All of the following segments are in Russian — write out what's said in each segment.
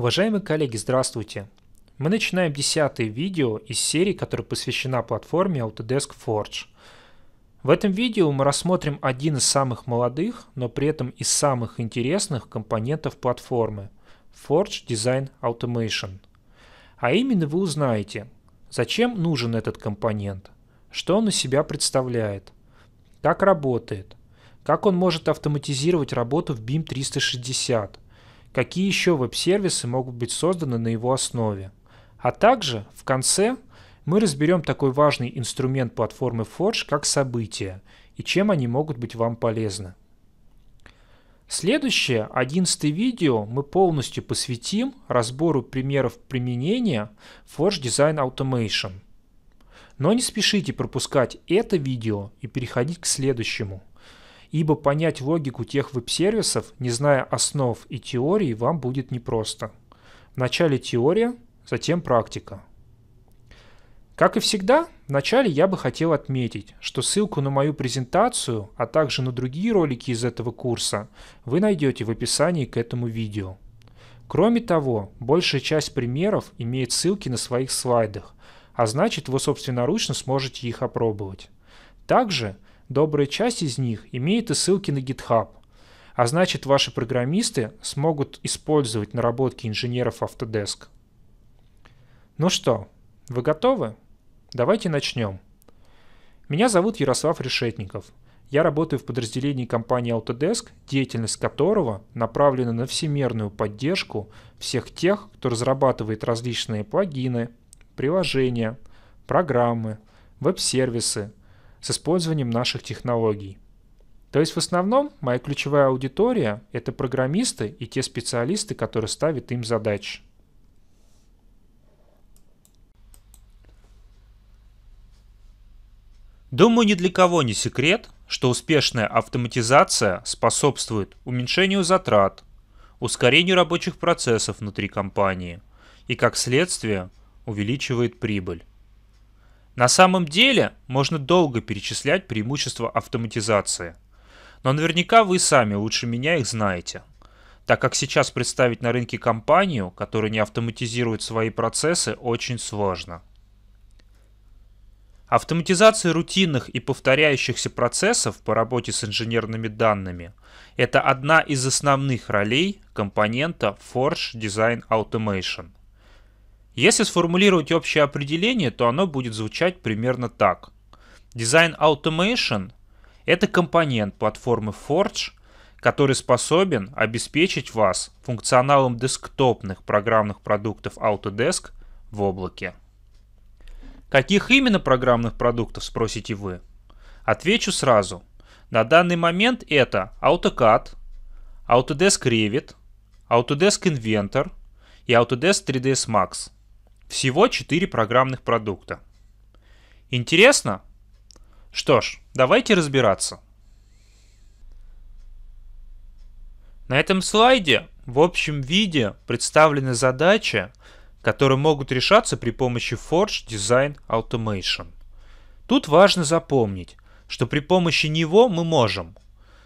Уважаемые коллеги, здравствуйте! Мы начинаем десятое видео из серии, которая посвящена платформе Autodesk Forge. В этом видео мы рассмотрим один из самых молодых, но при этом из самых интересных компонентов платформы – Forge Design Automation. А именно вы узнаете, зачем нужен этот компонент, что он из себя представляет, как работает, как он может автоматизировать работу в BIM 360 – какие еще веб-сервисы могут быть созданы на его основе. А также в конце мы разберем такой важный инструмент платформы Forge, как события, и чем они могут быть вам полезны. Следующее, одиннадцатое видео, мы полностью посвятим разбору примеров применения Forge Design Automation. Но не спешите пропускать это видео и переходить к следующему – ибо понять логику тех веб-сервисов, не зная основ и теории, вам будет непросто. Вначале теория, затем практика. Как и всегда, вначале я бы хотел отметить, что ссылку на мою презентацию, а также на другие ролики из этого курса вы найдете в описании к этому видео. Кроме того, большая часть примеров имеет ссылки на своих слайдах, а значит вы собственноручно сможете их опробовать. Также добрая часть из них имеет и ссылки на GitHub. А значит, ваши программисты смогут использовать наработки инженеров Autodesk. Ну что, вы готовы? Давайте начнем. Меня зовут Ярослав Решетников. Я работаю в подразделении компании Autodesk, деятельность которого направлена на всемирную поддержку всех тех, кто разрабатывает различные плагины, приложения, программы, веб-сервисы, с использованием наших технологий. То есть в основном моя ключевая аудитория – это программисты и те специалисты, которые ставят им задачи. Думаю, ни для кого не секрет, что успешная автоматизация способствует уменьшению затрат, ускорению рабочих процессов внутри компании и, как следствие, увеличивает прибыль. На самом деле можно долго перечислять преимущества автоматизации. Но наверняка вы сами лучше меня их знаете. Так как сейчас представить на рынке компанию, которая не автоматизирует свои процессы, очень сложно. Автоматизация рутинных и повторяющихся процессов по работе с инженерными данными – это одна из основных ролей компонента Forge Design Automation – если сформулировать общее определение, то оно будет звучать примерно так. Design Automation – это компонент платформы Forge, который способен обеспечить вас функционалом десктопных программных продуктов Autodesk в облаке. Каких именно программных продуктов, спросите вы? Отвечу сразу. На данный момент это AutoCAD, Autodesk Revit, Autodesk Inventor и Autodesk 3ds Max – всего 4 программных продукта. Интересно? Что ж, давайте разбираться. На этом слайде в общем виде представлены задачи, которые могут решаться при помощи Forge Design Automation. Тут важно запомнить, что при помощи него мы можем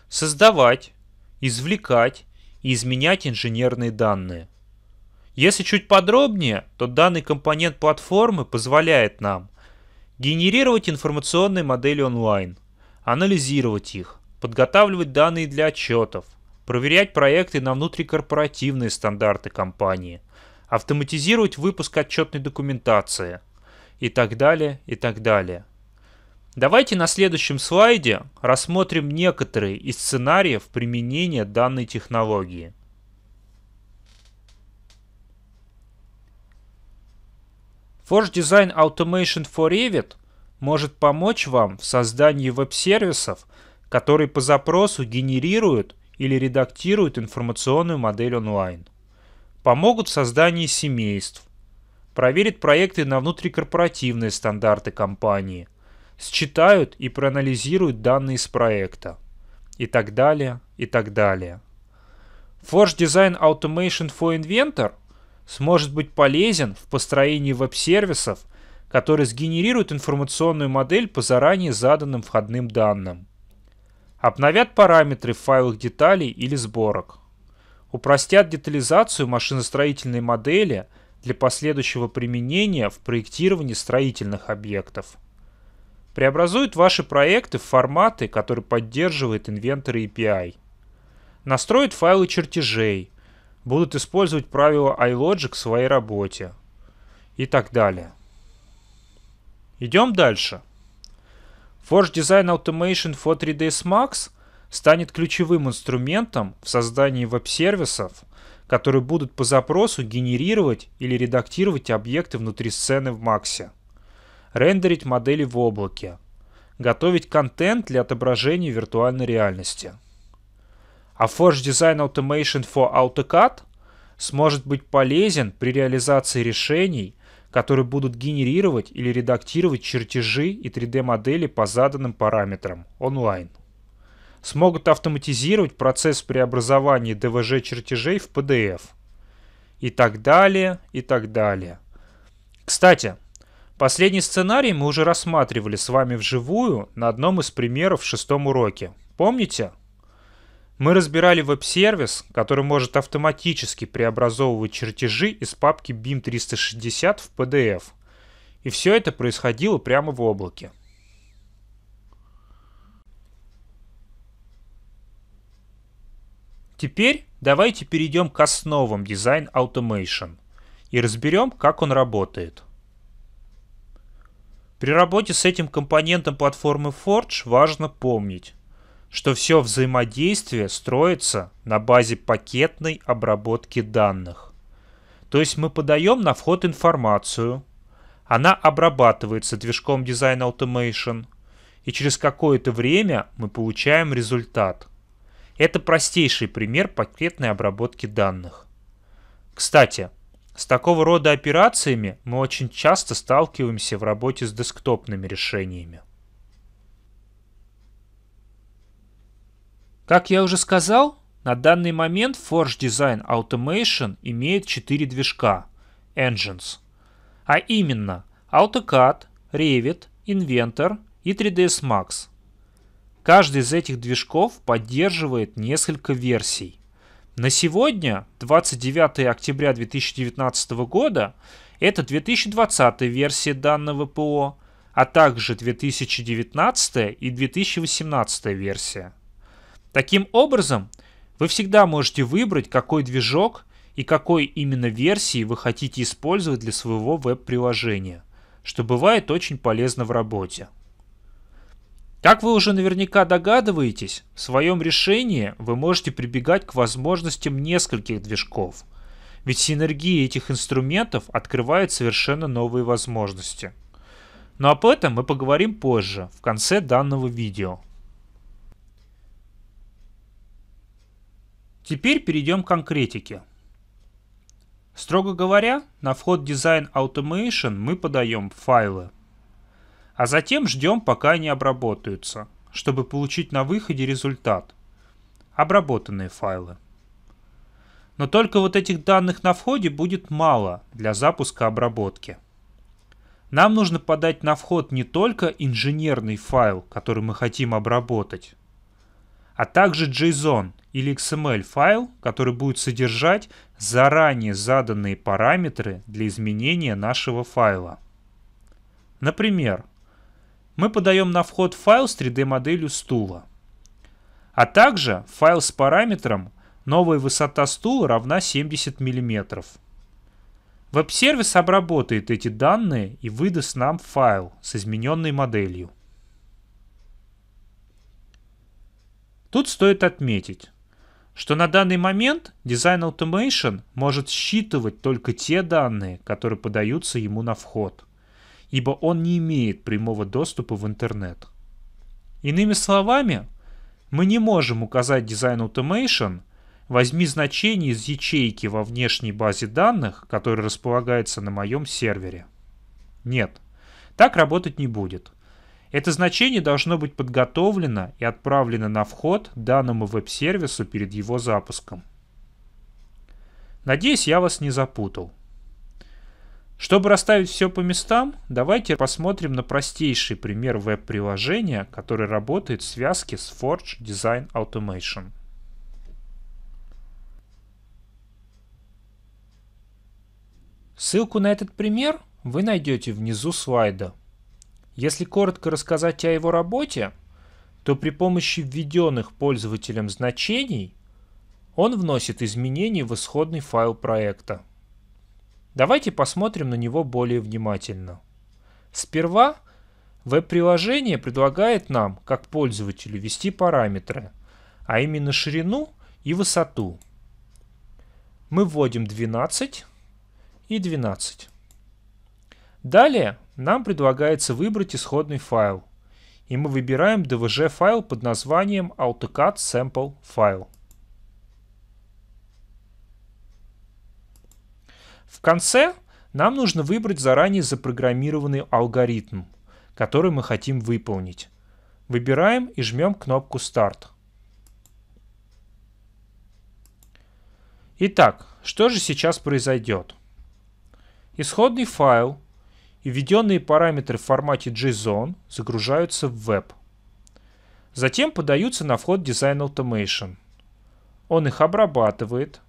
создавать, извлекать и изменять инженерные данные, если чуть подробнее, то данный компонент платформы позволяет нам генерировать информационные модели онлайн, анализировать их, подготавливать данные для отчетов, проверять проекты на внутрикорпоративные стандарты компании, автоматизировать выпуск отчетной документации и так далее, и так далее. Давайте на следующем слайде рассмотрим некоторые из сценариев применения данной технологии – Forge Design Automation for Revit может помочь вам в создании веб-сервисов, которые по запросу генерируют или редактируют информационную модель онлайн. Помогут в создании семейств, проверят проекты на внутрикорпоративные стандарты компании, считают и проанализируют данные с проекта и так далее, и так далее. Forge Design Automation for Inventor – сможет быть полезен в построении веб-сервисов, которые сгенерируют информационную модель по заранее заданным входным данным. Обновят параметры в файлах деталей или сборок. Упростят детализацию машиностроительной модели для последующего применения в проектировании строительных объектов. Преобразуют ваши проекты в форматы, которые поддерживает инвентарь API. настроит файлы чертежей – будут использовать правила iLogic в своей работе и так далее. Идем дальше. Forge Design Automation for 3ds Max станет ключевым инструментом в создании веб-сервисов, которые будут по запросу генерировать или редактировать объекты внутри сцены в Максе, рендерить модели в облаке, готовить контент для отображения виртуальной реальности – а Forge Design Automation for AutoCAD сможет быть полезен при реализации решений, которые будут генерировать или редактировать чертежи и 3D-модели по заданным параметрам онлайн. Смогут автоматизировать процесс преобразования ДВЖ чертежей в PDF. И так далее, и так далее. Кстати, последний сценарий мы уже рассматривали с вами вживую на одном из примеров в шестом уроке. Помните? Мы разбирали веб-сервис, который может автоматически преобразовывать чертежи из папки BIM 360 в PDF. И все это происходило прямо в облаке. Теперь давайте перейдем к основам Design Automation и разберем, как он работает. При работе с этим компонентом платформы Forge важно помнить, что все взаимодействие строится на базе пакетной обработки данных. То есть мы подаем на вход информацию, она обрабатывается движком Design Automation, и через какое-то время мы получаем результат. Это простейший пример пакетной обработки данных. Кстати, с такого рода операциями мы очень часто сталкиваемся в работе с десктопными решениями. Как я уже сказал, на данный момент Forge Design Automation имеет 4 движка Engines, а именно AutoCAD, Revit, Inventor и 3ds Max. Каждый из этих движков поддерживает несколько версий. На сегодня, 29 октября 2019 года, это 2020 версия данного ПО, а также 2019 и 2018 версия. Таким образом, вы всегда можете выбрать, какой движок и какой именно версии вы хотите использовать для своего веб-приложения, что бывает очень полезно в работе. Как вы уже наверняка догадываетесь, в своем решении вы можете прибегать к возможностям нескольких движков, ведь синергия этих инструментов открывает совершенно новые возможности. Но об этом мы поговорим позже, в конце данного видео. Теперь перейдем к конкретике. Строго говоря, на вход Design Automation мы подаем файлы, а затем ждем, пока они обработаются, чтобы получить на выходе результат – обработанные файлы. Но только вот этих данных на входе будет мало для запуска обработки. Нам нужно подать на вход не только инженерный файл, который мы хотим обработать, а также JSON или XML файл, который будет содержать заранее заданные параметры для изменения нашего файла. Например, мы подаем на вход файл с 3D-моделью стула, а также файл с параметром «Новая высота стула равна 70 мм». Веб-сервис обработает эти данные и выдаст нам файл с измененной моделью. Тут стоит отметить, что на данный момент дизайн Automation может считывать только те данные, которые подаются ему на вход, ибо он не имеет прямого доступа в интернет. Иными словами, мы не можем указать дизайн Automation «возьми значение из ячейки во внешней базе данных, которая располагается на моем сервере». Нет, так работать не будет – это значение должно быть подготовлено и отправлено на вход данному веб-сервису перед его запуском. Надеюсь, я вас не запутал. Чтобы расставить все по местам, давайте посмотрим на простейший пример веб-приложения, который работает в связке с Forge Design Automation. Ссылку на этот пример вы найдете внизу слайда если коротко рассказать о его работе, то при помощи введенных пользователем значений он вносит изменения в исходный файл проекта. Давайте посмотрим на него более внимательно. Сперва веб-приложение предлагает нам, как пользователю, ввести параметры, а именно ширину и высоту. Мы вводим 12 и 12. Далее нам предлагается выбрать исходный файл. И мы выбираем DVG файл под названием AutoCAD Sample файл. В конце нам нужно выбрать заранее запрограммированный алгоритм, который мы хотим выполнить. Выбираем и жмем кнопку Start. Итак, что же сейчас произойдет? Исходный файл введенные параметры в формате JSON загружаются в веб. Затем подаются на вход Design Automation. Он их обрабатывает,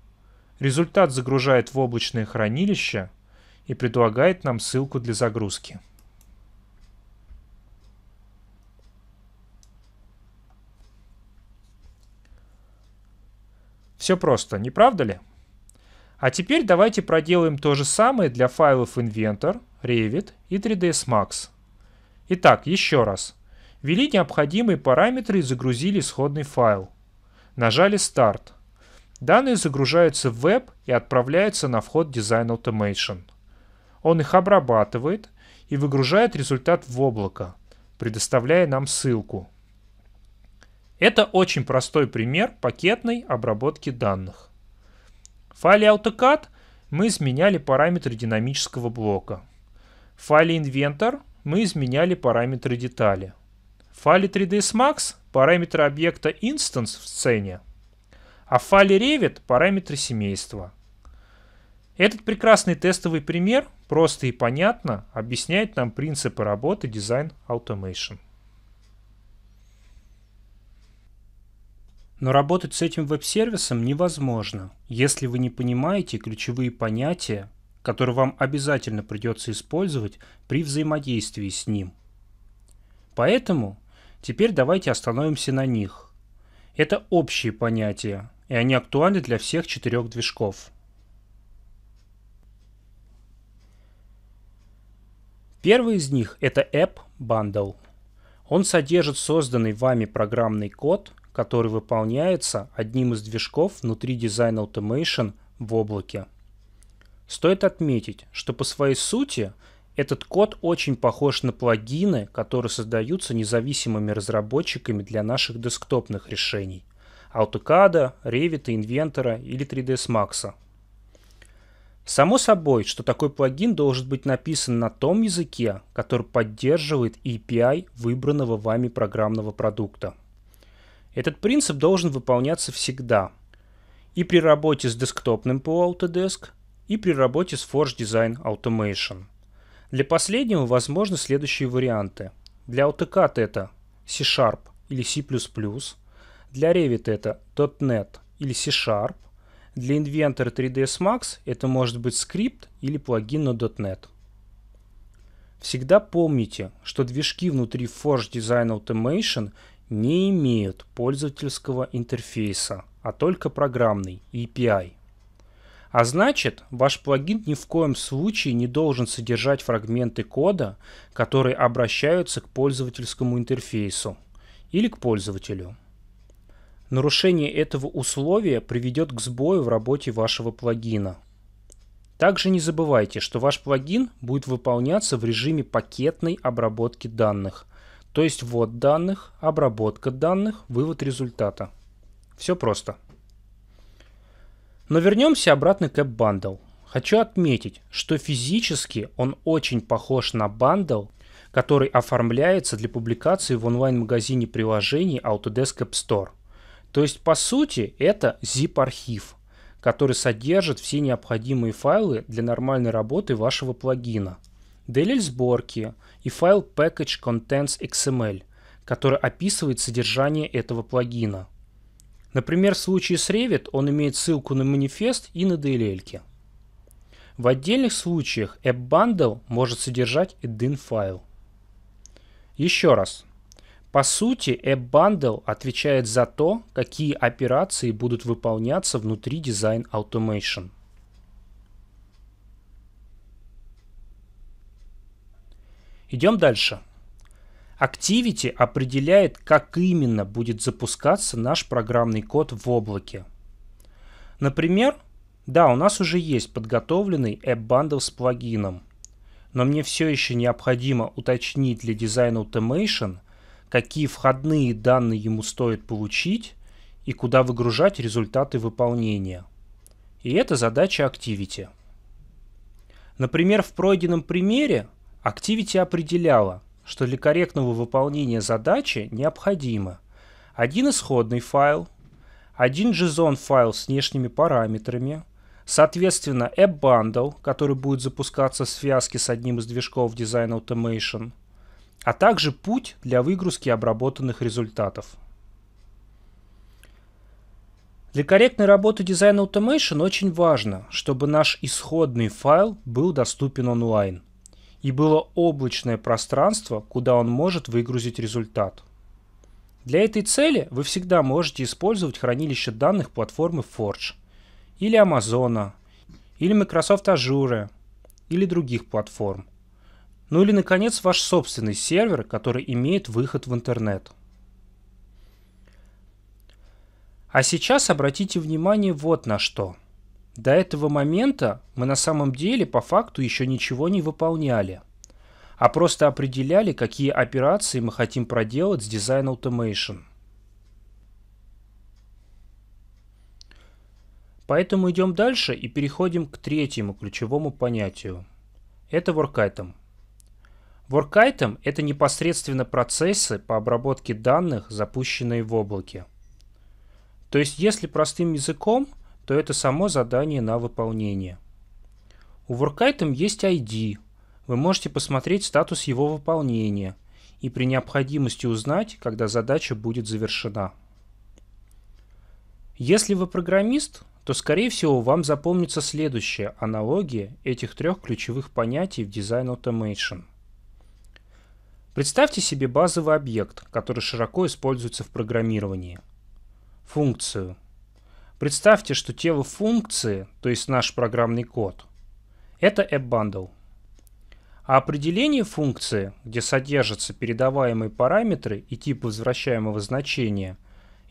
результат загружает в облачное хранилище и предлагает нам ссылку для загрузки. Все просто, не правда ли? А теперь давайте проделаем то же самое для файлов Inventor, Revit и 3ds Max. Итак, еще раз. Ввели необходимые параметры и загрузили исходный файл. Нажали Start. Данные загружаются в веб и отправляются на вход Design Automation. Он их обрабатывает и выгружает результат в облако, предоставляя нам ссылку. Это очень простой пример пакетной обработки данных. В файле AutoCAD мы изменяли параметры динамического блока. В файле Inventor мы изменяли параметры детали. В файле 3ds Max параметры объекта Instance в сцене, а в файле Revit параметры семейства. Этот прекрасный тестовый пример просто и понятно объясняет нам принципы работы Design Automation. Но работать с этим веб-сервисом невозможно, если вы не понимаете ключевые понятия, которые вам обязательно придется использовать при взаимодействии с ним. Поэтому теперь давайте остановимся на них. Это общие понятия, и они актуальны для всех четырех движков. Первый из них – это App Bundle. Он содержит созданный вами программный код – который выполняется одним из движков внутри Design Automation в облаке. Стоит отметить, что по своей сути этот код очень похож на плагины, которые создаются независимыми разработчиками для наших десктопных решений – AutoCAD, Revit, Inventor или 3ds Max. Само собой, что такой плагин должен быть написан на том языке, который поддерживает API выбранного вами программного продукта – этот принцип должен выполняться всегда. И при работе с десктопным ПО Autodesk, и при работе с Forge Design Automation. Для последнего возможны следующие варианты. Для AutoCAD это C-Sharp или C++, для Revit это .NET или C-Sharp, для Inventor 3ds Max это может быть скрипт или плагин на .NET. Всегда помните, что движки внутри Forge Design Automation не имеют пользовательского интерфейса, а только программный API. А значит, ваш плагин ни в коем случае не должен содержать фрагменты кода, которые обращаются к пользовательскому интерфейсу или к пользователю. Нарушение этого условия приведет к сбою в работе вашего плагина. Также не забывайте, что ваш плагин будет выполняться в режиме пакетной обработки данных – то есть ввод данных, обработка данных, вывод результата. Все просто. Но вернемся обратно к App Bundle. Хочу отметить, что физически он очень похож на бандл, который оформляется для публикации в онлайн-магазине приложений Autodesk App Store. То есть, по сути, это zip-архив, который содержит все необходимые файлы для нормальной работы вашего плагина. DLL-сборки, и файл package contents XML, который описывает содержание этого плагина. Например, в случае с Revit он имеет ссылку на манифест и на DLL. -ки. В отдельных случаях app bundle может содержать один файл. Еще раз. По сути, app bundle отвечает за то, какие операции будут выполняться внутри Design Automation. Идем дальше. Activity определяет, как именно будет запускаться наш программный код в облаке. Например, да, у нас уже есть подготовленный App Bundle с плагином, но мне все еще необходимо уточнить для дизайна Automation, какие входные данные ему стоит получить и куда выгружать результаты выполнения. И это задача Activity. Например, в пройденном примере Activity определяла, что для корректного выполнения задачи необходимо один исходный файл, один JSON файл с внешними параметрами, соответственно App Bundle, который будет запускаться в связке с одним из движков Design Automation, а также путь для выгрузки обработанных результатов. Для корректной работы Design Automation очень важно, чтобы наш исходный файл был доступен онлайн – и было облачное пространство, куда он может выгрузить результат. Для этой цели вы всегда можете использовать хранилище данных платформы Forge, или Amazon, или Microsoft Azure, или других платформ. Ну или, наконец, ваш собственный сервер, который имеет выход в интернет. А сейчас обратите внимание вот на что – до этого момента мы на самом деле по факту еще ничего не выполняли, а просто определяли, какие операции мы хотим проделать с Design Automation. Поэтому идем дальше и переходим к третьему ключевому понятию. Это Work Item. Work Item – это непосредственно процессы по обработке данных, запущенные в облаке. То есть, если простым языком – то это само задание на выполнение. У WorkItem есть ID. Вы можете посмотреть статус его выполнения и при необходимости узнать, когда задача будет завершена. Если вы программист, то, скорее всего, вам запомнится следующая аналогия этих трех ключевых понятий в дизайн Automation. Представьте себе базовый объект, который широко используется в программировании. Функцию – Представьте, что тело функции, то есть наш программный код, это AppBundle. А определение функции, где содержатся передаваемые параметры и тип возвращаемого значения,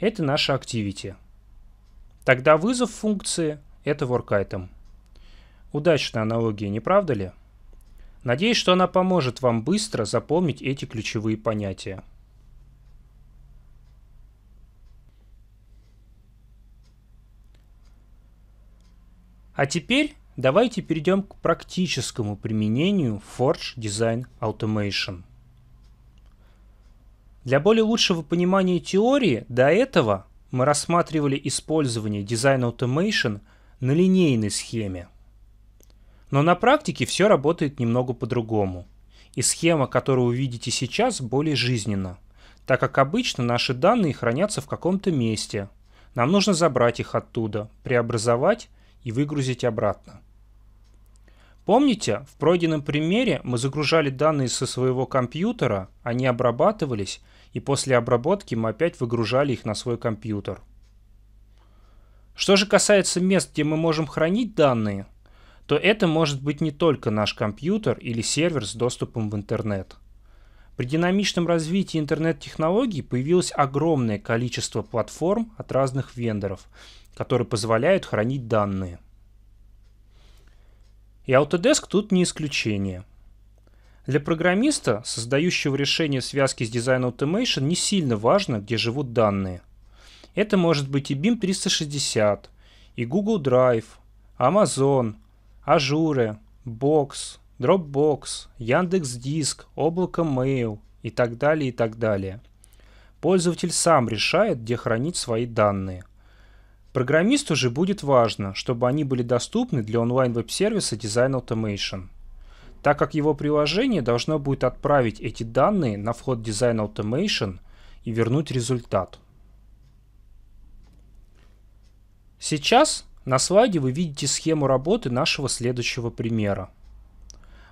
это наша Activity. Тогда вызов функции – это WorkItem. Удачная аналогия, не правда ли? Надеюсь, что она поможет вам быстро запомнить эти ключевые понятия. А теперь давайте перейдем к практическому применению Forge Design Automation. Для более лучшего понимания теории до этого мы рассматривали использование Design Automation на линейной схеме. Но на практике все работает немного по-другому. И схема, которую вы видите сейчас, более жизненна, так как обычно наши данные хранятся в каком-то месте. Нам нужно забрать их оттуда, преобразовать и выгрузить обратно. Помните, в пройденном примере мы загружали данные со своего компьютера, они обрабатывались, и после обработки мы опять выгружали их на свой компьютер. Что же касается мест, где мы можем хранить данные, то это может быть не только наш компьютер или сервер с доступом в интернет. При динамичном развитии интернет-технологий появилось огромное количество платформ от разных вендоров, которые позволяют хранить данные. И Autodesk тут не исключение. Для программиста, создающего решение связки с Design Automation, не сильно важно, где живут данные. Это может быть и BIM 360, и Google Drive, Amazon, Azure, Box, Dropbox, Яндекс Диск, Облако Mail и так далее, и так далее. Пользователь сам решает, где хранить свои данные – Программисту же будет важно, чтобы они были доступны для онлайн-веб-сервиса Design Automation, так как его приложение должно будет отправить эти данные на вход Design Automation и вернуть результат. Сейчас на слайде вы видите схему работы нашего следующего примера.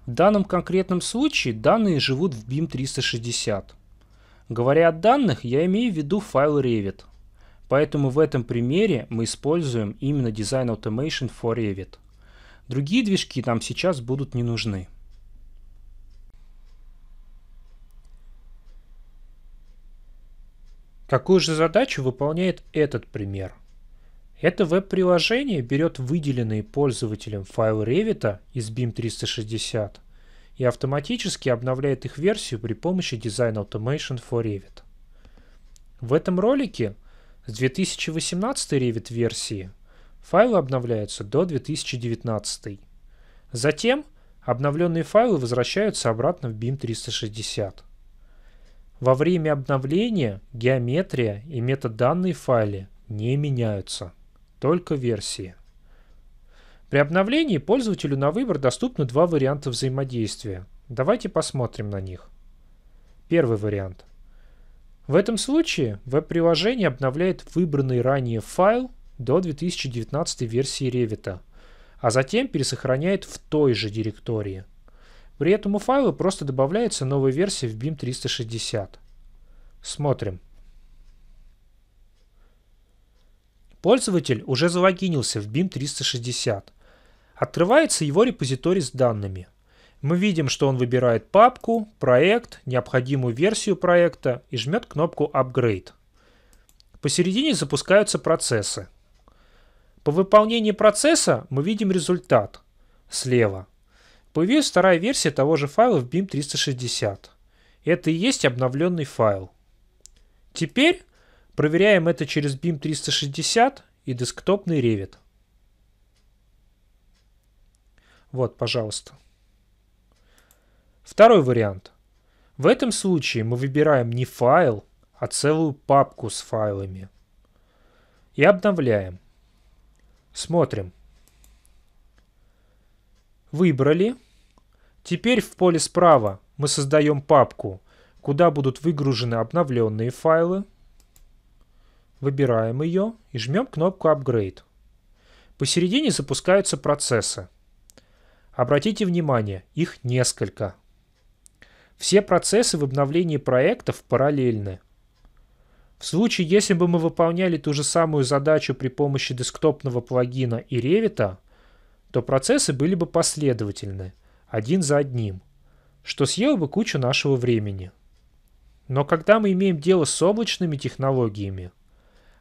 В данном конкретном случае данные живут в BIM 360. Говоря о данных, я имею в виду файл Revit – Поэтому в этом примере мы используем именно Design Automation for Revit. Другие движки нам сейчас будут не нужны. Какую же задачу выполняет этот пример? Это веб-приложение берет выделенные пользователем файлы Revit из BIM 360 и автоматически обновляет их версию при помощи Design Automation for Revit. В этом ролике – с 2018 Revit версии файлы обновляются до 2019. Затем обновленные файлы возвращаются обратно в BIM 360. Во время обновления геометрия и метаданные файле не меняются, только версии. При обновлении пользователю на выбор доступны два варианта взаимодействия. Давайте посмотрим на них. Первый вариант – в этом случае веб-приложение обновляет выбранный ранее файл до 2019 версии Revit, а затем пересохраняет в той же директории. При этом у файла просто добавляется новая версия в BIM 360. Смотрим. Пользователь уже залогинился в BIM 360. Открывается его репозиторий с данными. Мы видим, что он выбирает папку, проект, необходимую версию проекта и жмет кнопку «Upgrade». Посередине запускаются процессы. По выполнении процесса мы видим результат слева. Появилась вторая версия того же файла в BIM 360. Это и есть обновленный файл. Теперь проверяем это через BIM 360 и десктопный Revit. Вот, пожалуйста. Второй вариант. В этом случае мы выбираем не файл, а целую папку с файлами. И обновляем. Смотрим. Выбрали. Теперь в поле справа мы создаем папку, куда будут выгружены обновленные файлы. Выбираем ее и жмем кнопку «Upgrade». Посередине запускаются процессы. Обратите внимание, их несколько – все процессы в обновлении проектов параллельны. В случае, если бы мы выполняли ту же самую задачу при помощи десктопного плагина и Revit, то процессы были бы последовательны, один за одним, что съело бы кучу нашего времени. Но когда мы имеем дело с облачными технологиями,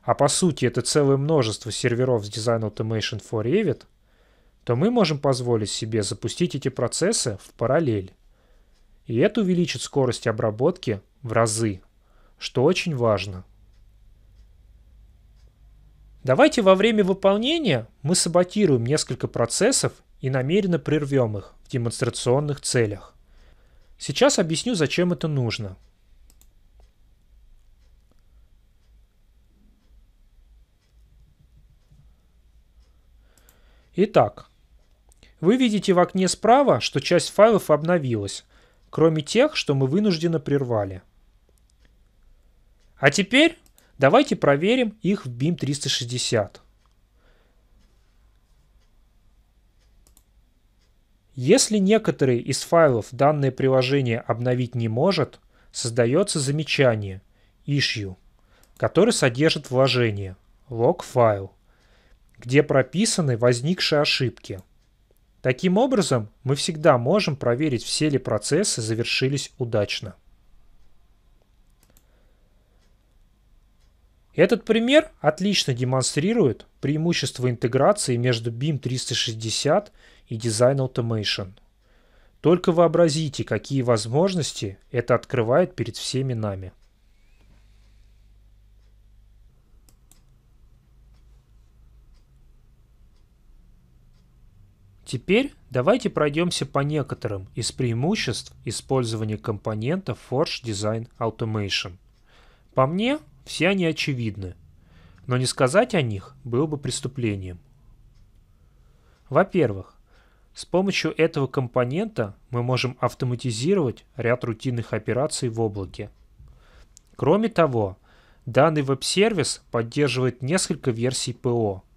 а по сути это целое множество серверов с Design Automation for Revit, то мы можем позволить себе запустить эти процессы в параллель. И это увеличит скорость обработки в разы, что очень важно. Давайте во время выполнения мы саботируем несколько процессов и намеренно прервем их в демонстрационных целях. Сейчас объясню, зачем это нужно. Итак, вы видите в окне справа, что часть файлов обновилась, кроме тех, что мы вынужденно прервали. А теперь давайте проверим их в BIM 360. Если некоторые из файлов данное приложение обновить не может, создается замечание issue, который содержит вложение log файл, где прописаны возникшие ошибки – Таким образом, мы всегда можем проверить, все ли процессы завершились удачно. Этот пример отлично демонстрирует преимущество интеграции между BIM 360 и Design Automation. Только вообразите, какие возможности это открывает перед всеми нами. Теперь давайте пройдемся по некоторым из преимуществ использования компонентов Forge Design Automation. По мне, все они очевидны, но не сказать о них было бы преступлением. Во-первых, с помощью этого компонента мы можем автоматизировать ряд рутинных операций в облаке. Кроме того, данный веб-сервис поддерживает несколько версий ПО –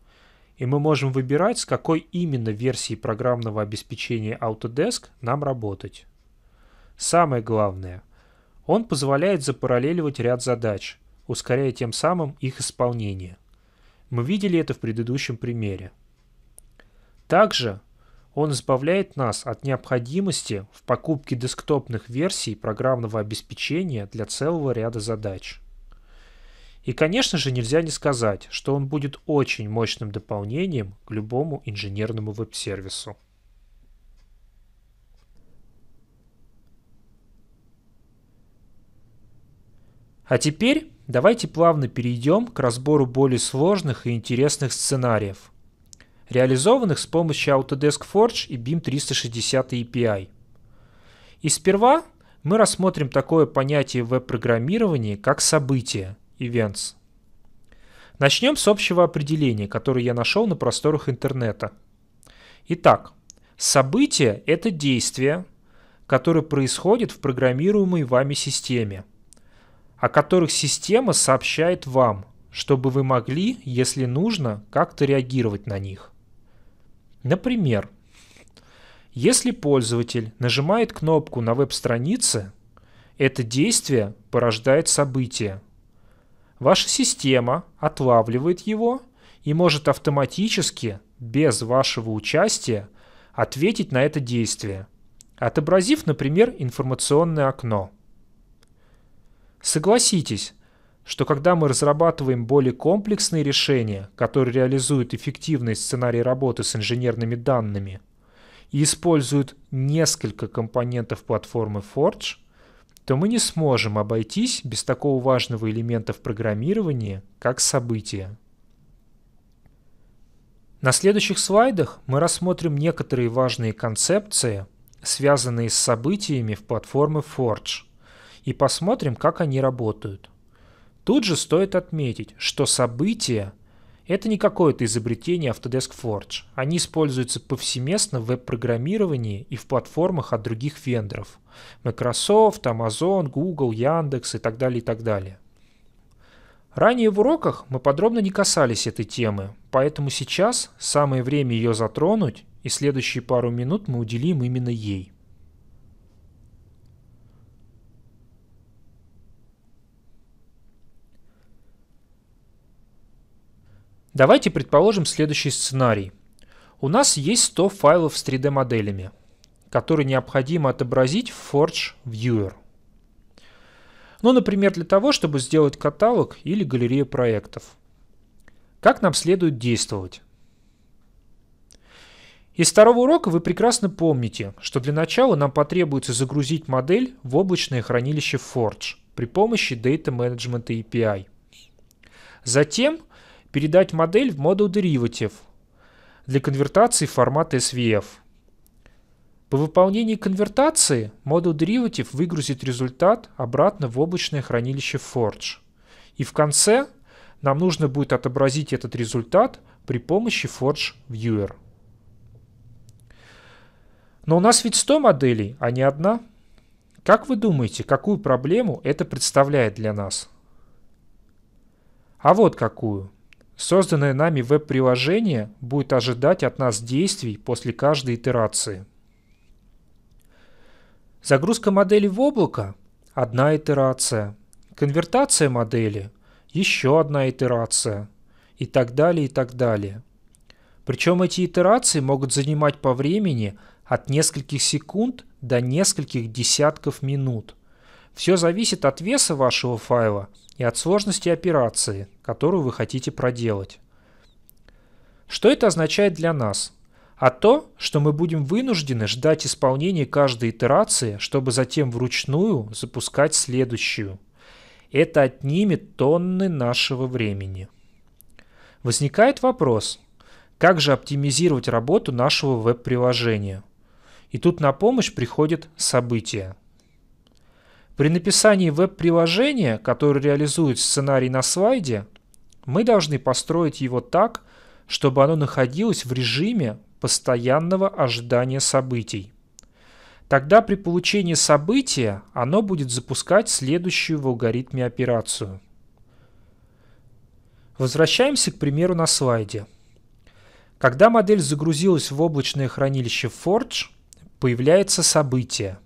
и мы можем выбирать, с какой именно версией программного обеспечения Autodesk нам работать. Самое главное, он позволяет запараллеливать ряд задач, ускоряя тем самым их исполнение. Мы видели это в предыдущем примере. Также он избавляет нас от необходимости в покупке десктопных версий программного обеспечения для целого ряда задач. И, конечно же, нельзя не сказать, что он будет очень мощным дополнением к любому инженерному веб-сервису. А теперь давайте плавно перейдем к разбору более сложных и интересных сценариев, реализованных с помощью Autodesk Forge и BIM 360 API. И сперва мы рассмотрим такое понятие в веб-программировании как событие – events. Начнем с общего определения, которое я нашел на просторах интернета. Итак, событие – это действие, которое происходит в программируемой вами системе, о которых система сообщает вам, чтобы вы могли, если нужно, как-то реагировать на них. Например, если пользователь нажимает кнопку на веб-странице, это действие порождает событие – Ваша система отлавливает его и может автоматически, без вашего участия, ответить на это действие, отобразив, например, информационное окно. Согласитесь, что когда мы разрабатываем более комплексные решения, которые реализуют эффективный сценарий работы с инженерными данными и используют несколько компонентов платформы Forge, то мы не сможем обойтись без такого важного элемента в программировании, как события. На следующих слайдах мы рассмотрим некоторые важные концепции, связанные с событиями в платформе Forge, и посмотрим, как они работают. Тут же стоит отметить, что события – это не какое-то изобретение Autodesk Forge. Они используются повсеместно в веб-программировании и в платформах от других вендоров. Microsoft, Amazon, Google, Яндекс и так далее, и так далее. Ранее в уроках мы подробно не касались этой темы, поэтому сейчас самое время ее затронуть, и следующие пару минут мы уделим именно ей. Давайте предположим следующий сценарий. У нас есть 100 файлов с 3D моделями, которые необходимо отобразить в Forge Viewer. Ну, например, для того, чтобы сделать каталог или галерею проектов. Как нам следует действовать? Из второго урока вы прекрасно помните, что для начала нам потребуется загрузить модель в облачное хранилище Forge при помощи Data Management API. Затем – передать модель в Model Derivative для конвертации в формат SVF. По выполнении конвертации модуль Derivative выгрузит результат обратно в облачное хранилище Forge. И в конце нам нужно будет отобразить этот результат при помощи Forge Viewer. Но у нас ведь 100 моделей, а не одна. Как вы думаете, какую проблему это представляет для нас? А вот какую. Созданное нами веб-приложение будет ожидать от нас действий после каждой итерации. Загрузка модели в облако – одна итерация. Конвертация модели – еще одна итерация. И так далее, и так далее. Причем эти итерации могут занимать по времени от нескольких секунд до нескольких десятков минут. Все зависит от веса вашего файла – и от сложности операции, которую вы хотите проделать. Что это означает для нас? А то, что мы будем вынуждены ждать исполнения каждой итерации, чтобы затем вручную запускать следующую. Это отнимет тонны нашего времени. Возникает вопрос, как же оптимизировать работу нашего веб-приложения? И тут на помощь приходят события – при написании веб-приложения, которое реализует сценарий на слайде, мы должны построить его так, чтобы оно находилось в режиме постоянного ожидания событий. Тогда при получении события оно будет запускать следующую в алгоритме операцию. Возвращаемся к примеру на слайде. Когда модель загрузилась в облачное хранилище Forge, появляется событие –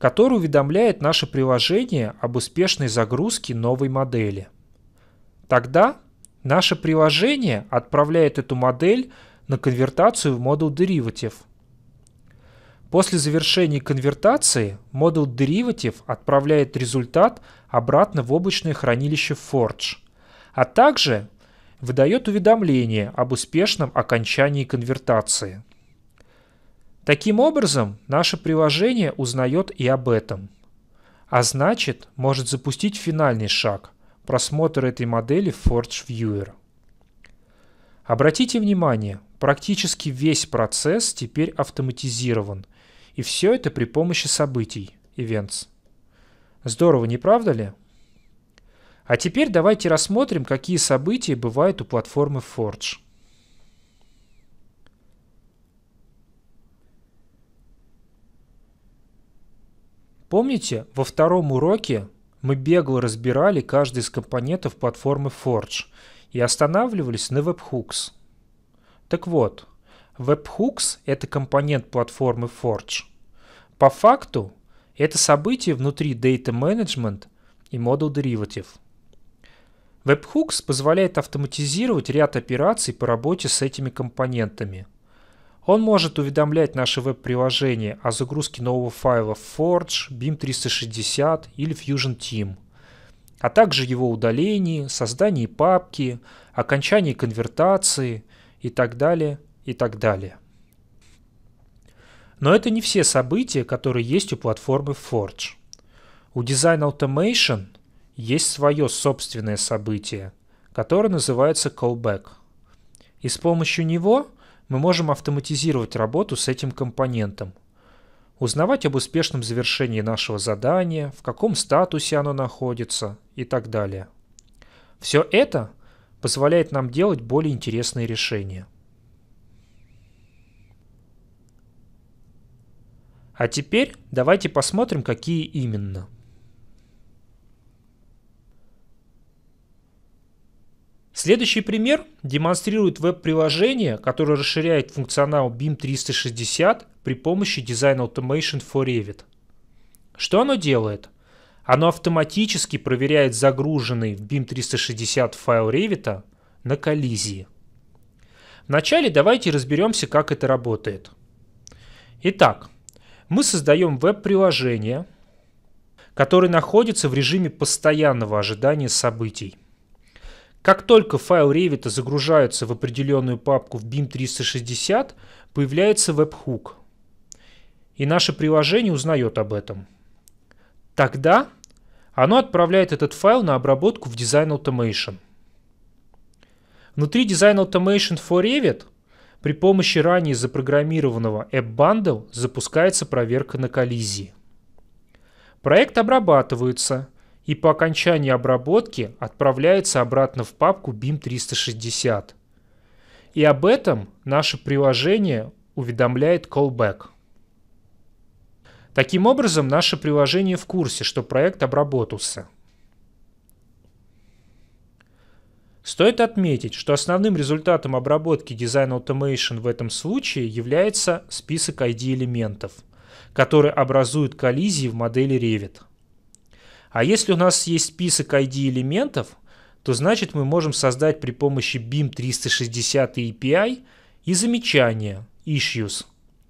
который уведомляет наше приложение об успешной загрузке новой модели. Тогда наше приложение отправляет эту модель на конвертацию в модул Derivative. После завершения конвертации модул Derivative отправляет результат обратно в облачное хранилище Forge, а также выдает уведомление об успешном окончании конвертации. Таким образом, наше приложение узнает и об этом. А значит, может запустить финальный шаг – просмотр этой модели Forge Viewer. Обратите внимание, практически весь процесс теперь автоматизирован, и все это при помощи событий, events. Здорово, не правда ли? А теперь давайте рассмотрим, какие события бывают у платформы Forge. Помните, во втором уроке мы бегло разбирали каждый из компонентов платформы Forge и останавливались на Webhooks. Так вот, Webhooks — это компонент платформы Forge. По факту, это событие внутри Data Management и Model Derivative. Webhooks позволяет автоматизировать ряд операций по работе с этими компонентами — он может уведомлять наше веб-приложение о загрузке нового файла Forge, BIM 360 или Fusion Team, а также его удалении, создании папки, окончании конвертации и так далее, и так далее. Но это не все события, которые есть у платформы Forge. У Design Automation есть свое собственное событие, которое называется Callback. И с помощью него – мы можем автоматизировать работу с этим компонентом. Узнавать об успешном завершении нашего задания, в каком статусе оно находится и так далее. Все это позволяет нам делать более интересные решения. А теперь давайте посмотрим, какие именно – Следующий пример демонстрирует веб-приложение, которое расширяет функционал BIM 360 при помощи Design Automation for Revit. Что оно делает? Оно автоматически проверяет загруженный в BIM 360 файл Revit на коллизии. Вначале давайте разберемся, как это работает. Итак, мы создаем веб-приложение, которое находится в режиме постоянного ожидания событий. Как только файл Revit загружается в определенную папку в BIM 360, появляется веб-хук. И наше приложение узнает об этом. Тогда оно отправляет этот файл на обработку в Design Automation. Внутри Design Automation for Revit при помощи ранее запрограммированного App Bundle запускается проверка на коллизии. Проект обрабатывается – и по окончании обработки отправляется обратно в папку BIM 360. И об этом наше приложение уведомляет callback. Таким образом, наше приложение в курсе, что проект обработался. Стоит отметить, что основным результатом обработки Design Automation в этом случае является список ID-элементов, которые образуют коллизии в модели Revit – а если у нас есть список ID-элементов, то значит мы можем создать при помощи BIM 360 API и замечание issues,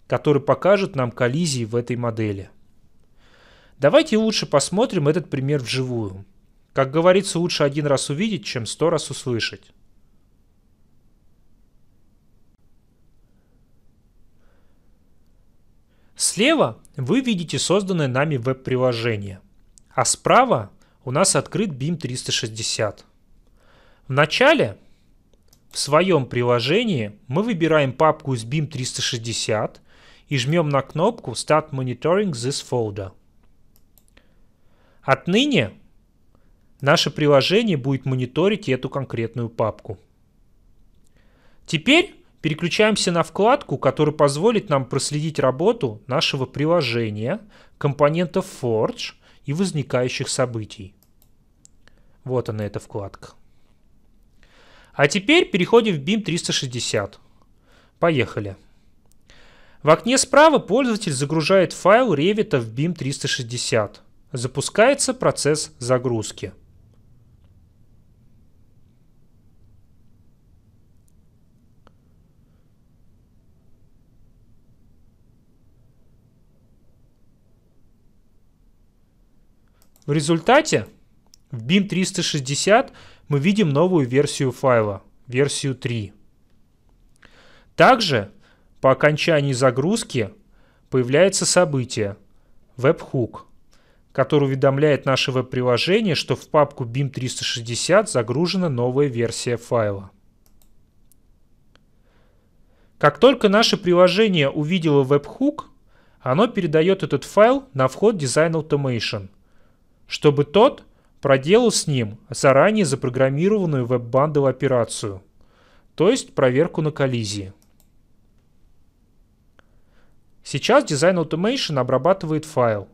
который покажет нам коллизии в этой модели. Давайте лучше посмотрим этот пример вживую. Как говорится, лучше один раз увидеть, чем сто раз услышать. Слева вы видите созданное нами веб-приложение – а справа у нас открыт BIM 360. В начале в своем приложении мы выбираем папку из BIM 360 и жмем на кнопку Start Monitoring this folder. Отныне наше приложение будет мониторить эту конкретную папку. Теперь переключаемся на вкладку, которая позволит нам проследить работу нашего приложения, компонента Forge и возникающих событий. Вот она эта вкладка. А теперь переходим в BIM 360. Поехали. В окне справа пользователь загружает файл Revit в BIM 360. Запускается процесс загрузки. В результате в BIM 360 мы видим новую версию файла, версию 3. Также по окончании загрузки появляется событие webhook, который уведомляет наше веб-приложение, что в папку BIM 360 загружена новая версия файла. Как только наше приложение увидело webhook, оно передает этот файл на вход Design Automation – чтобы тот проделал с ним заранее запрограммированную веб-бандл операцию, то есть проверку на коллизии. Сейчас дизайн Automation обрабатывает файл.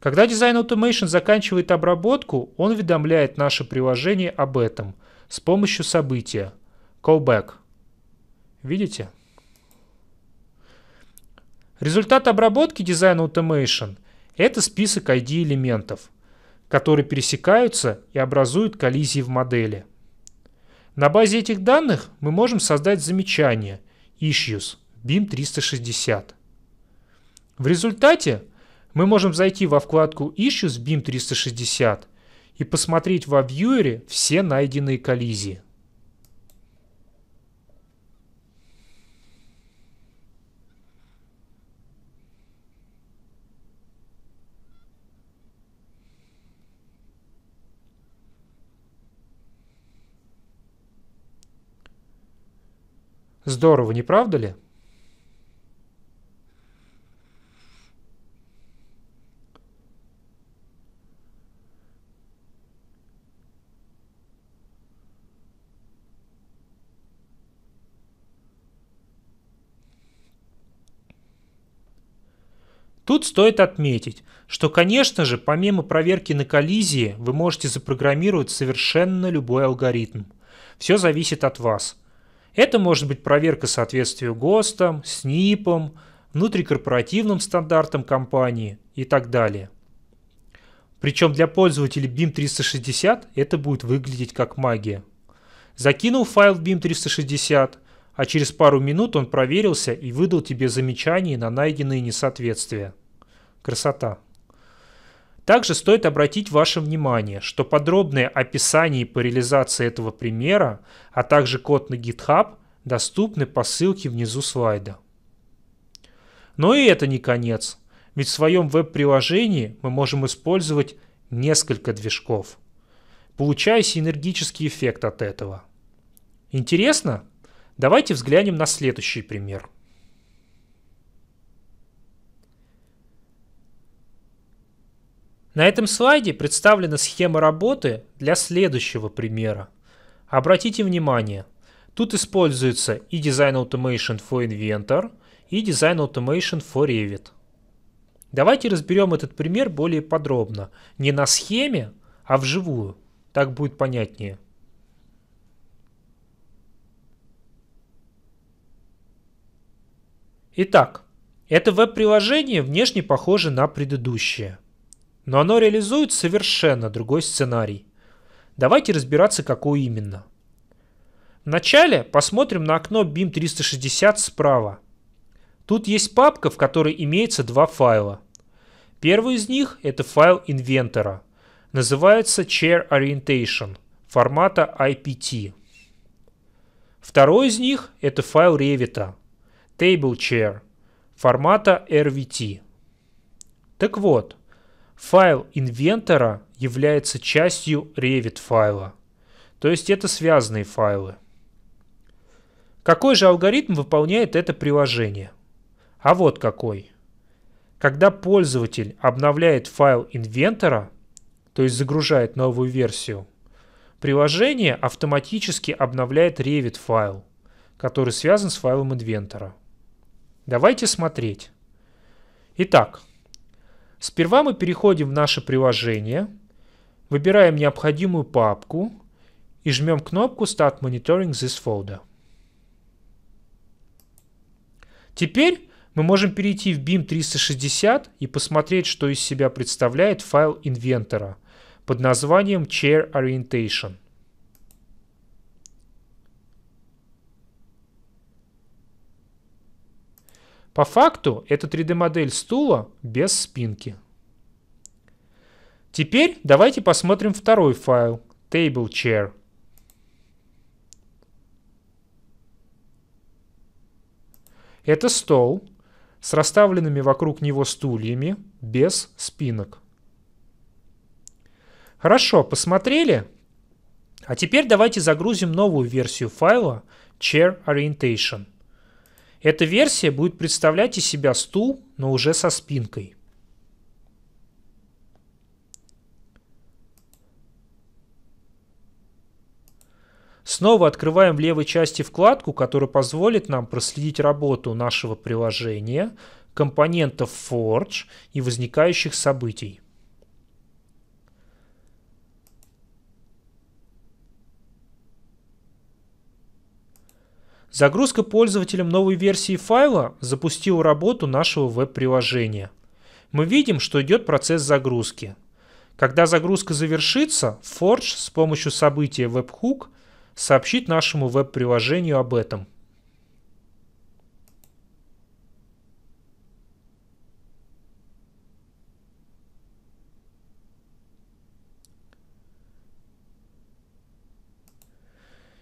Когда Design Automation заканчивает обработку, он уведомляет наше приложение об этом – с помощью события callback. Видите? Результат обработки дизайна Automation – это список ID элементов, которые пересекаются и образуют коллизии в модели. На базе этих данных мы можем создать замечание issues BIM 360. В результате мы можем зайти во вкладку Issues BIM 360 и посмотреть во вьюере все найденные коллизии. Здорово, не правда ли? Тут стоит отметить, что, конечно же, помимо проверки на коллизии, вы можете запрограммировать совершенно любой алгоритм. Все зависит от вас. Это может быть проверка соответствия ГОСТам, СНИПам, внутрикорпоративным стандартам компании и так далее. Причем для пользователей BIM 360 это будет выглядеть как магия. Закинул файл в BIM 360, а через пару минут он проверился и выдал тебе замечание на найденные несоответствия. Красота. Также стоит обратить ваше внимание, что подробное описание по реализации этого примера, а также код на GitHub доступны по ссылке внизу слайда. Но и это не конец, ведь в своем веб-приложении мы можем использовать несколько движков, получая синергический эффект от этого. Интересно? Давайте взглянем на следующий пример – На этом слайде представлена схема работы для следующего примера. Обратите внимание, тут используется и Design Automation for Inventor, и Design Automation for Revit. Давайте разберем этот пример более подробно. Не на схеме, а вживую. Так будет понятнее. Итак, это веб-приложение внешне похоже на предыдущее – но оно реализует совершенно другой сценарий. Давайте разбираться, какой именно. Вначале посмотрим на окно BIM 360 справа. Тут есть папка, в которой имеется два файла. Первый из них – это файл инвентора. Называется Chair Orientation формата IPT. Второй из них – это файл Revit, Table Chair формата RVT. Так вот, Файл инвентора является частью Revit файла. То есть это связанные файлы. Какой же алгоритм выполняет это приложение? А вот какой. Когда пользователь обновляет файл инвентора, то есть загружает новую версию, приложение автоматически обновляет Revit файл, который связан с файлом инвентора. Давайте смотреть. Итак, Сперва мы переходим в наше приложение, выбираем необходимую папку и жмем кнопку Start Monitoring this folder. Теперь мы можем перейти в BIM 360 и посмотреть, что из себя представляет файл инвентора под названием Chair Orientation – По факту это 3D-модель стула без спинки. Теперь давайте посмотрим второй файл Table Chair. Это стол с расставленными вокруг него стульями без спинок. Хорошо, посмотрели? А теперь давайте загрузим новую версию файла Chair Orientation – эта версия будет представлять из себя стул, но уже со спинкой. Снова открываем в левой части вкладку, которая позволит нам проследить работу нашего приложения, компонентов Forge и возникающих событий. Загрузка пользователям новой версии файла запустила работу нашего веб-приложения. Мы видим, что идет процесс загрузки. Когда загрузка завершится, Forge с помощью события webhook сообщит нашему веб-приложению об этом.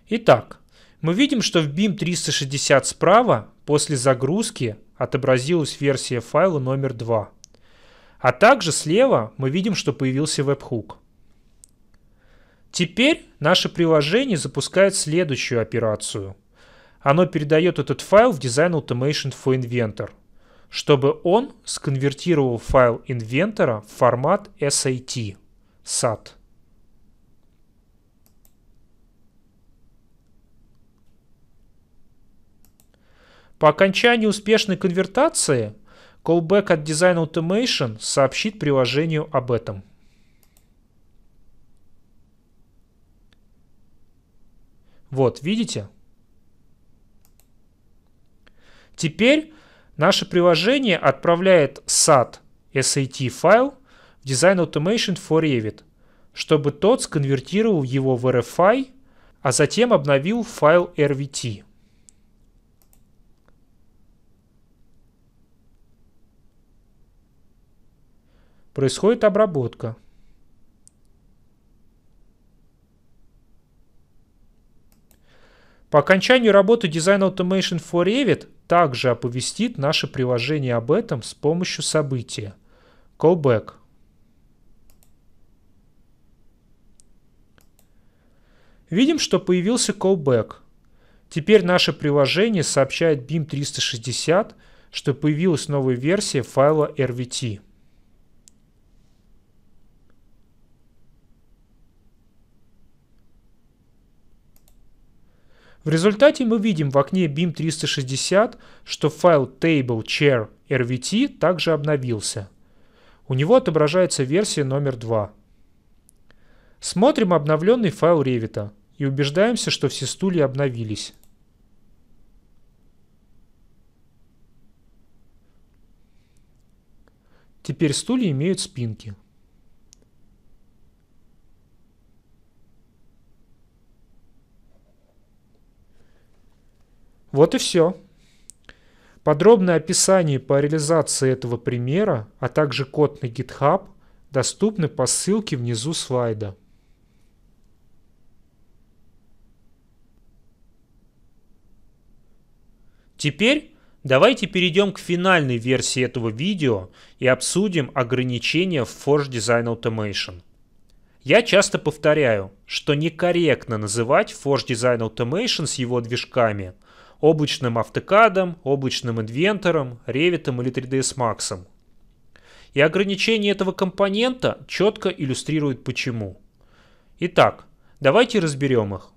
Итак, мы видим, что в BIM 360 справа после загрузки отобразилась версия файла номер 2. А также слева мы видим, что появился веб-хук. Теперь наше приложение запускает следующую операцию. Оно передает этот файл в Design Automation for Inventor, чтобы он сконвертировал файл инвентора в формат SAT. SAT. А По окончании успешной конвертации callback от Design Automation сообщит приложению об этом. Вот, видите? Теперь наше приложение отправляет SAT, SAT файл в Design Automation for Revit, чтобы тот сконвертировал его в RFI, а затем обновил файл RVT. происходит обработка. По окончанию работы Design Automation for Revit также оповестит наше приложение об этом с помощью события Callback. Видим, что появился callback. Теперь наше приложение сообщает BIM 360, что появилась новая версия файла RVT. В результате мы видим в окне BIM 360, что файл table chair RVT также обновился. У него отображается версия номер 2. Смотрим обновленный файл Revit и убеждаемся, что все стулья обновились. Теперь стулья имеют спинки. Вот и все. Подробное описание по реализации этого примера, а также код на GitHub доступны по ссылке внизу слайда. Теперь давайте перейдем к финальной версии этого видео и обсудим ограничения в Forge Design Automation. Я часто повторяю, что некорректно называть Forge Design Automation с его движками – облачным автокадом, облачным инвентором, ревитом или 3ds Max. И ограничение этого компонента четко иллюстрирует почему. Итак, давайте разберем их.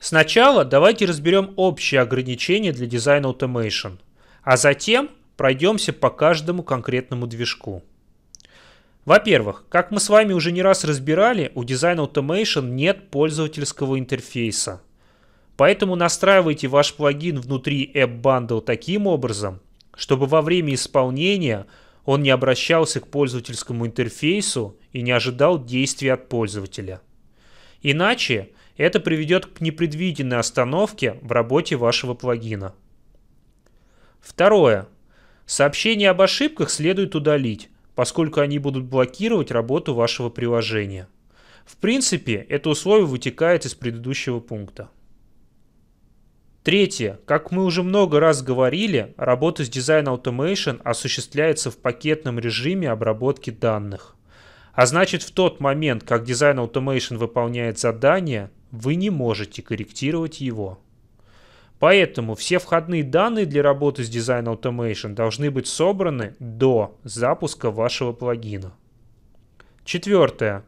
Сначала давайте разберем общие ограничения для дизайна Automation, а затем пройдемся по каждому конкретному движку. Во-первых, как мы с вами уже не раз разбирали, у Design Automation нет пользовательского интерфейса. Поэтому настраивайте ваш плагин внутри App Bundle таким образом, чтобы во время исполнения он не обращался к пользовательскому интерфейсу и не ожидал действий от пользователя. Иначе это приведет к непредвиденной остановке в работе вашего плагина. Второе. Сообщение об ошибках следует удалить, поскольку они будут блокировать работу вашего приложения. В принципе, это условие вытекает из предыдущего пункта. Третье. Как мы уже много раз говорили, работа с Design Automation осуществляется в пакетном режиме обработки данных. А значит, в тот момент, как Design Automation выполняет задание, вы не можете корректировать его. Поэтому все входные данные для работы с Design Automation должны быть собраны до запуска вашего плагина. Четвертое.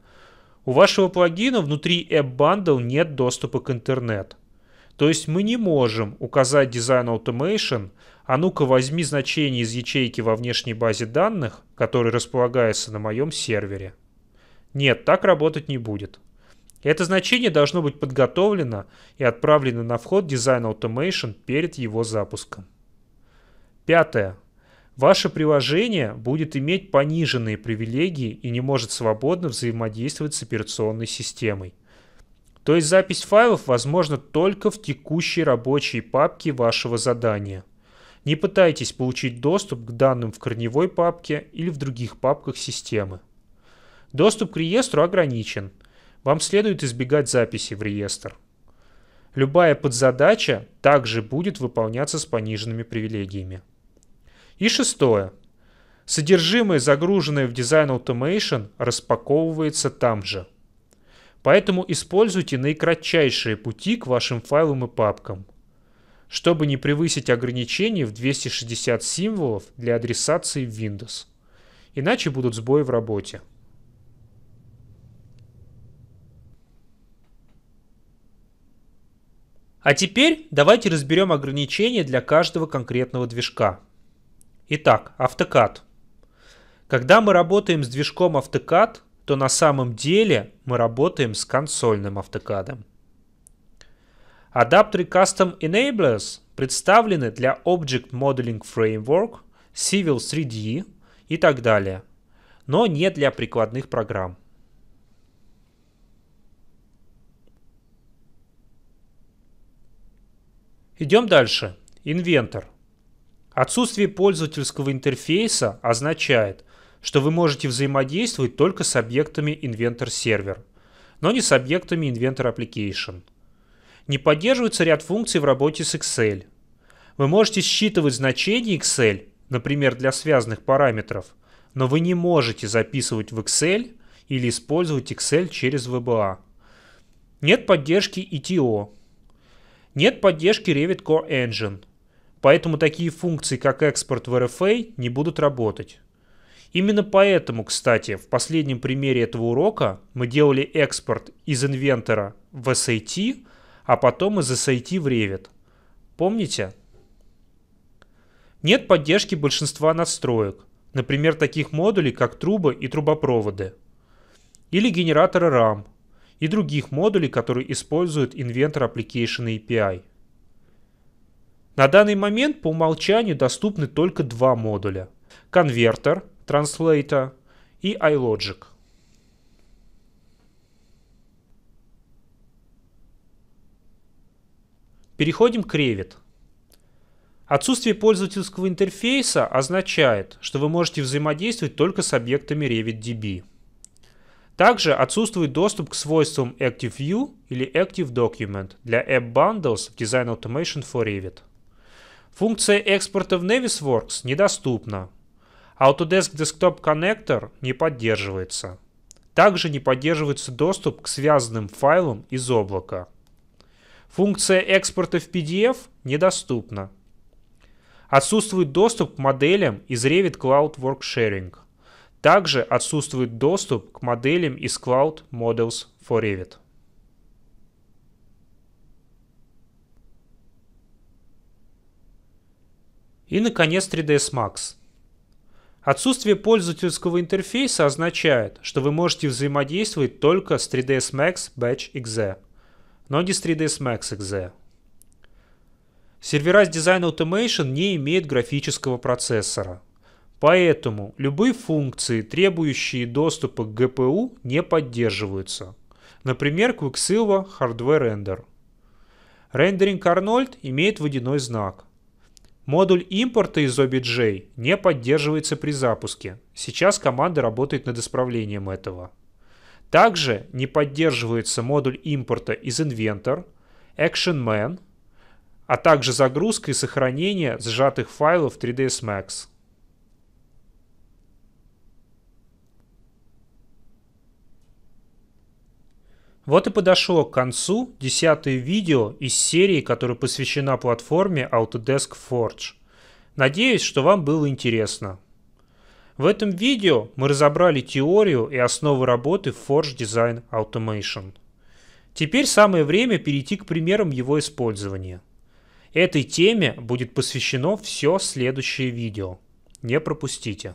У вашего плагина внутри App Bundle нет доступа к интернету. То есть мы не можем указать Design Automation, а ну-ка возьми значение из ячейки во внешней базе данных, который располагается на моем сервере. Нет, так работать не будет. Это значение должно быть подготовлено и отправлено на вход Design Automation перед его запуском. Пятое. Ваше приложение будет иметь пониженные привилегии и не может свободно взаимодействовать с операционной системой. То есть запись файлов возможна только в текущей рабочей папке вашего задания. Не пытайтесь получить доступ к данным в корневой папке или в других папках системы. Доступ к реестру ограничен – вам следует избегать записи в реестр. Любая подзадача также будет выполняться с пониженными привилегиями. И шестое. Содержимое, загруженное в Design Automation, распаковывается там же. Поэтому используйте наикратчайшие пути к вашим файлам и папкам. Чтобы не превысить ограничение в 260 символов для адресации в Windows. Иначе будут сбои в работе. А теперь давайте разберем ограничения для каждого конкретного движка. Итак, AutoCAD. Когда мы работаем с движком AutoCAD, то на самом деле мы работаем с консольным AutoCAD. Адаптеры Custom Enablers представлены для Object Modeling Framework, Civil 3D и так далее, но не для прикладных программ. Идем дальше. Инвентор. Отсутствие пользовательского интерфейса означает, что вы можете взаимодействовать только с объектами Inventor Server, но не с объектами Inventor Application. Не поддерживается ряд функций в работе с Excel. Вы можете считывать значения Excel, например, для связанных параметров, но вы не можете записывать в Excel или использовать Excel через VBA. Нет поддержки ETO, нет поддержки Revit Core Engine, поэтому такие функции, как экспорт в RFA, не будут работать. Именно поэтому, кстати, в последнем примере этого урока мы делали экспорт из инвентора в SAT, а потом из SAT в Revit. Помните? Нет поддержки большинства настроек, например, таких модулей, как трубы и трубопроводы, или генератора RAM, и других модулей, которые используют Inventor Application API. На данный момент по умолчанию доступны только два модуля – конвертер, транслейта и iLogic. Переходим к Revit. Отсутствие пользовательского интерфейса означает, что вы можете взаимодействовать только с объектами RevitDB. Также отсутствует доступ к свойствам ActiveView или ActiveDocument для App Bundles в Design Automation for Revit. Функция экспорта в Navisworks недоступна. Autodesk Desktop Connector не поддерживается. Также не поддерживается доступ к связанным файлам из облака. Функция экспорта в PDF недоступна. Отсутствует доступ к моделям из Revit Cloud Worksharing. Также отсутствует доступ к моделям из Cloud Models for Revit. И, наконец, 3ds Max. Отсутствие пользовательского интерфейса означает, что вы можете взаимодействовать только с 3ds Max Batch .exe, но не с 3ds Max .exe. Сервера с Design Automation не имеют графического процессора – Поэтому любые функции, требующие доступа к GPU, не поддерживаются. Например, Quicksilva Hardware Render. Рендеринг Arnold имеет водяной знак. Модуль импорта из OBJ не поддерживается при запуске. Сейчас команда работает над исправлением этого. Также не поддерживается модуль импорта из Inventor, Action Man, а также загрузка и сохранение сжатых файлов 3ds Max. Вот и подошло к концу десятое видео из серии, которая посвящена платформе Autodesk Forge. Надеюсь, что вам было интересно. В этом видео мы разобрали теорию и основы работы Forge Design Automation. Теперь самое время перейти к примерам его использования. Этой теме будет посвящено все следующее видео. Не пропустите.